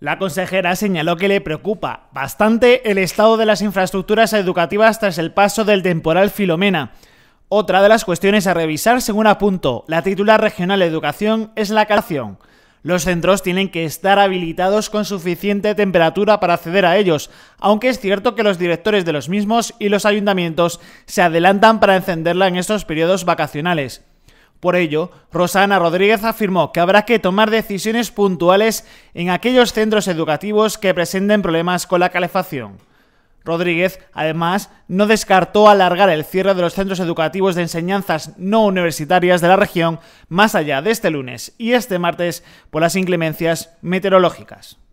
La consejera señaló que le preocupa bastante el estado de las infraestructuras educativas tras el paso del temporal Filomena. Otra de las cuestiones a revisar, según apunto, la titular regional de educación es la calefacción. Los centros tienen que estar habilitados con suficiente temperatura para acceder a ellos, aunque es cierto que los directores de los mismos y los ayuntamientos se adelantan para encenderla en estos periodos vacacionales. Por ello, Rosana Rodríguez afirmó que habrá que tomar decisiones puntuales en aquellos centros educativos que presenten problemas con la calefacción. Rodríguez, además, no descartó alargar el cierre de los centros educativos de enseñanzas no universitarias de la región más allá de este lunes y este martes por las inclemencias meteorológicas.